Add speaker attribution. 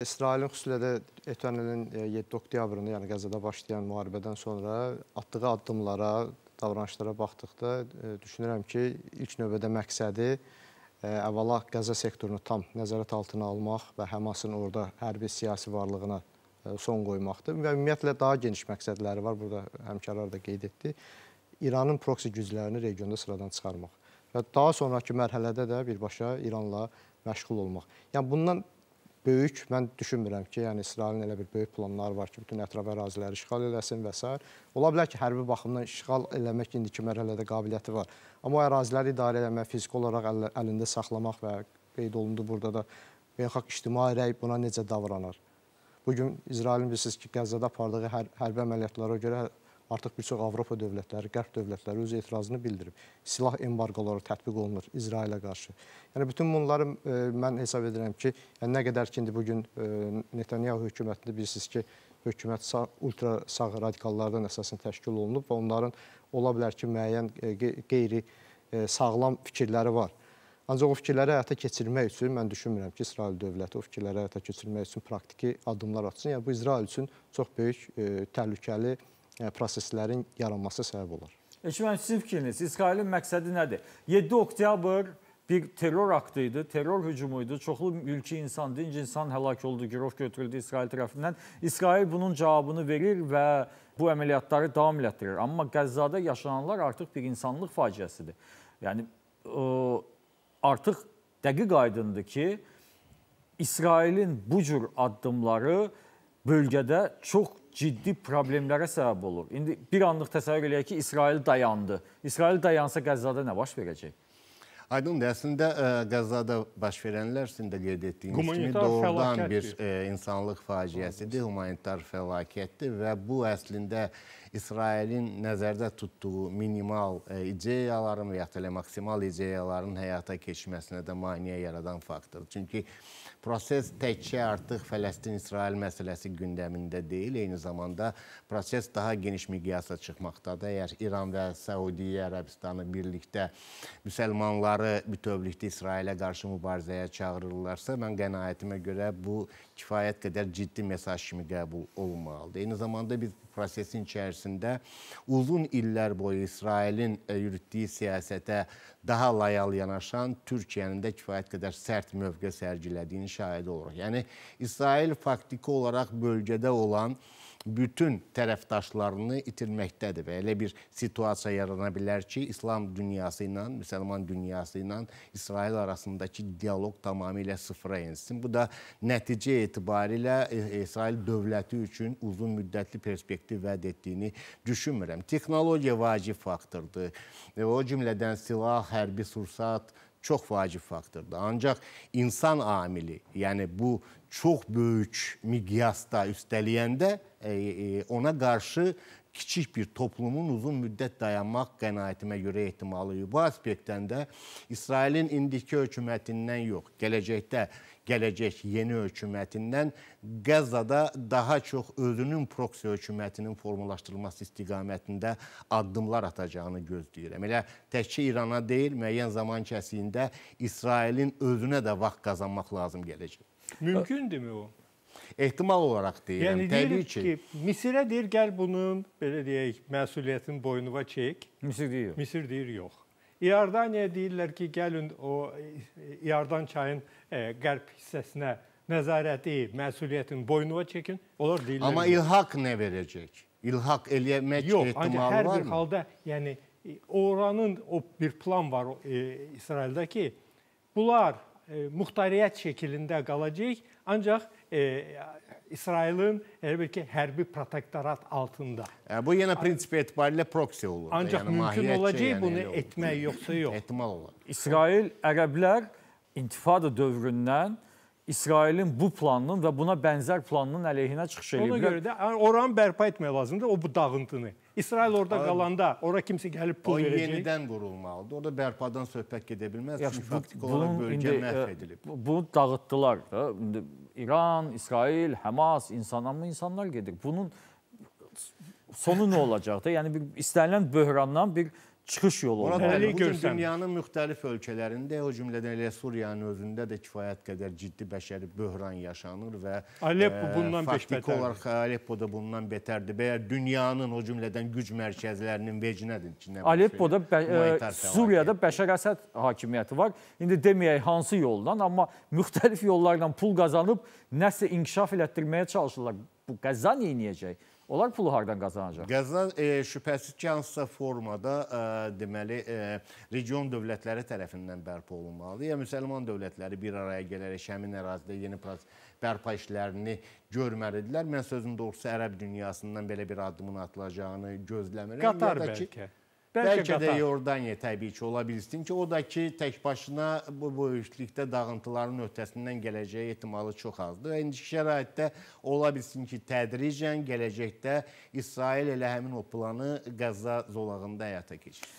Speaker 1: İsrailin xüsusilə də ötən ilin 7 e, oktyabrında, yəni Qəzada başlayan müharibədən sonra atdığı addımlara, davranışlara baxdıqda e, düşünürəm ki, ilk növbədə məqsədi e, əvvəla Qəza sektorunu tam nəzarət altına almaq və Həmasın orada hərbi siyasi varlığına son qoymaqdır və ümumiyyətlə daha geniş məqsədləri var. Burada həmkarlar da qeyd etdi. İranın proksi güclərini regionda sıradan çıxarmaq və daha sonrakı mərhələdə də birbaşa İranla məşğul olmaq. Yəni bundan böyük mən düşünmürəm ki, yəni İsrailin elə bir böyük planları var ki, bütün ətraf əraziləri işğal eləsin və s. Ola bilər ki, hərbi baxımdan işğal eləmək indiki mərhələdə qabiliyyəti var. Amma o əraziləri idarə etmək, fiziki olaraq əl əlində saxlamaq və qeyd olundu burada da beynəlxalq ictimai rəy buna necə davranar? Bu gün İsrailin bilirsiniz ki, Qəzzada apardığı hər hərbi əməliyyatlara görə Artıq bir çox Avropa dövlətləri, Qərb dövlətləri öz etirazını bildirib. Silah embarqoları tətbiq olunur İsrailə qarşı. Yəni bütün bunları e, mən hesab edirəm ki, yəni, nə qədər ki indi bu gün e, Netanyahu hökumətində bilirsiniz ki, hökumət sağ, ultra sağ radikallardan əsasən təşkil olunub və onların ola bilər ki, müəyyən e, qeyri e, sağlam fikirləri var. Ancaq o fikirləri həyata keçirmək üçün mən düşünmürəm ki, İsrail dövləti o fikirləri həyata keçirmək üçün praktiki addımlar atsın. Yəni bu İsrail üçün çox böyük e, təhlükəli Yəni, proseslərin yaranması
Speaker 2: səbəb olar. Eşmən, sizin fikriniz, İsrailin məqsədi nədir? 7 oktyabr bir terror aktı idi, terror hücumu idi. Çoxlu mülki insan, dinc insan həlak oldu, girov götürüldü İsrail tərəfindən. İsrail bunun cavabını verir və bu əməliyyatları davam elətdirir. Amma Qəzzada yaşananlar artıq bir insanlıq faciəsidir. Yəni ə, artıq dəqiq aydındır ki, İsrailin bu cür addımları bölgədə çox ciddi problemlərə səbəb olur. İndi bir anlıq təsəvvür eləyək ki, İsrail dayandı. İsrail dayansa Qəzzada nə baş verəcək?
Speaker 3: Aydındır, əslində ə, e, Qəzada baş verənlər sizin də qeyd etdiyiniz kimi doğrudan bir ə, e, insanlıq faciəsidir, humanitar fəlakətdir və bu əslində İsrailin nəzərdə tutduğu minimal ə, e, ideyaların və yaxud elə maksimal ideyaların həyata keçməsinə də maniyə yaradan faktordur. Çünki proses təkcə artıq Fələstin-İsrail məsələsi gündəmində deyil, eyni zamanda proses daha geniş miqyasa çıxmaqdadır. Əgər İran və Səudiyyə Ərəbistanı birlikdə müsəlmanlar onları bütövlükdə İsrailə qarşı mübarizəyə çağırırlarsa, mən qənaətimə görə bu kifayət qədər ciddi mesaj kimi qəbul olmalıdır. Eyni zamanda biz prosesin içərisində uzun illər boyu İsrailin e, yürütdüyü siyasətə daha layal yanaşan Türkiyənin də kifayət qədər sərt mövqe sərgilədiyini şahid oluruq. Yəni İsrail faktiki olaraq bölgədə olan bütün tərəfdaşlarını itirməkdədir və elə bir situasiya yarana bilər ki, İslam dünyası ilə, müsəlman dünyası ilə İsrail arasındakı dialoq tamamilə sıfıra ensin. Bu da nəticə etibarilə e, İsrail dövləti üçün uzun müddətli perspektiv vəd etdiyini düşünmürəm. Texnologiya vacib faktordur. E, o cümlədən silah, hərbi sursat, çox vacib faktordur. Ancaq insan amili, yəni bu çox böyük miqyasda üstələyəndə e, e, ona qarşı kiçik bir toplumun uzun müddət dayanmaq qənaətimə görə ehtimalı bu aspektdən də İsrailin indiki hökumətindən yox, gələcəkdə gələcək yeni hökumətindən Qəzzada daha çox özünün proksi hökumətinin formalaşdırılması istiqamətində addımlar atacağını gözləyirəm. Elə təkcə İrana deyil, müəyyən zaman kəsiyində İsrailin özünə də vaxt qazanmaq lazım gələcək.
Speaker 4: Mümkündürmü o?
Speaker 3: Ehtimal olaraq deyirəm. Yəni təbii ki,
Speaker 4: ki, Misirə deyir gəl bunun belə deyək, məsuliyyətin boynuna çək. Misir deyir. Misir deyir yox. İordaniya deyirlər ki, gəlin o İordan çayın e, qərb hissəsinə nəzarəti,
Speaker 3: məsuliyyətin boynuna çəkin. Onlar deyirlər. Amma ilhaq nə verəcək? İlhaq eləmək ehtimalı var mı? Yox, hər bir
Speaker 4: halda, yəni oranın o bir plan var e, İsraildə ki, bunlar e, muxtariyyət şəklində qalacaq, ancaq e, İsrailin elə bir ki, hərbi protektorat altında.
Speaker 3: E, bu yenə prinsip
Speaker 2: etibarilə proksi olur. Ancaq yəni, mümkün olacaq yəni, bunu olur. etmək yoxsa yox. Ehtimal olar. İsrail ərəblər intifada dövründən İsrailin bu planının və buna bənzər planının əleyhinə çıxış ediblər. Ona görə də oranı bərpa etmək lazımdır, o
Speaker 4: bu dağıntını. İsrail
Speaker 3: orada Abi, qalanda ora kimsə gəlib pul o verəcək. O yenidən qurulmalıdır. Orada bərpadan söhbət gedə bilməz.
Speaker 2: Yaxşı, çünki faktik olaraq bölgə indi, məhv edilib. E, bunu dağıtdılar da. İndi İran, İsrail, Həmas, insanamı insanlar gedir. Bunun sonu nə olacaq da? Yəni bir istənilən böhrandan bir çıxış yolu olmalı. Ona bu gün dünyanın müxtəlif ölkələrində,
Speaker 3: o cümlədən elə Suriyanın özündə də kifayət qədər ciddi bəşəri böhran yaşanır və Aleppo e, bundan beş betərdir. Faktiki olaraq Aleppo da bundan betərdir. Bəyər dünyanın o cümlədən güc mərkəzlərinin vecinədir ki, nə Aleppoda bə e, ə,
Speaker 2: Suriyada Bəşər Əsəd hakimiyyəti var. İndi deməyək hansı yoldan, amma müxtəlif yollarla pul qazanıb nəsə inkişaf elətdirməyə çalışırlar. Bu Qəzza nə edəcək? Onlar pulu hardan qazanacaq? Qazan e,
Speaker 3: şübhəsiz ki, hansısa formada e, deməli e, region dövlətləri tərəfindən bərpa olunmalıdır. Ya yəni, müsəlman dövlətləri bir araya gələrək həmin ərazidə yeni bərpa işlərini görməlidirlər. Mən sözün doğrusu ərəb dünyasından belə bir addımın atılacağını gözləmirəm. Qatar ki, bəlkə. Bəlkə, Bəlkə də Yordaniya təbii ki, ola bilsin ki, o da ki, tək başına bu böyüklükdə dağıntıların öhdəsindən gələcəyi ehtimalı çox azdır. İndiki şəraitdə ola bilsin ki, tədricən gələcəkdə İsrail elə həmin o planı Qəzza zolağında həyata keçirir.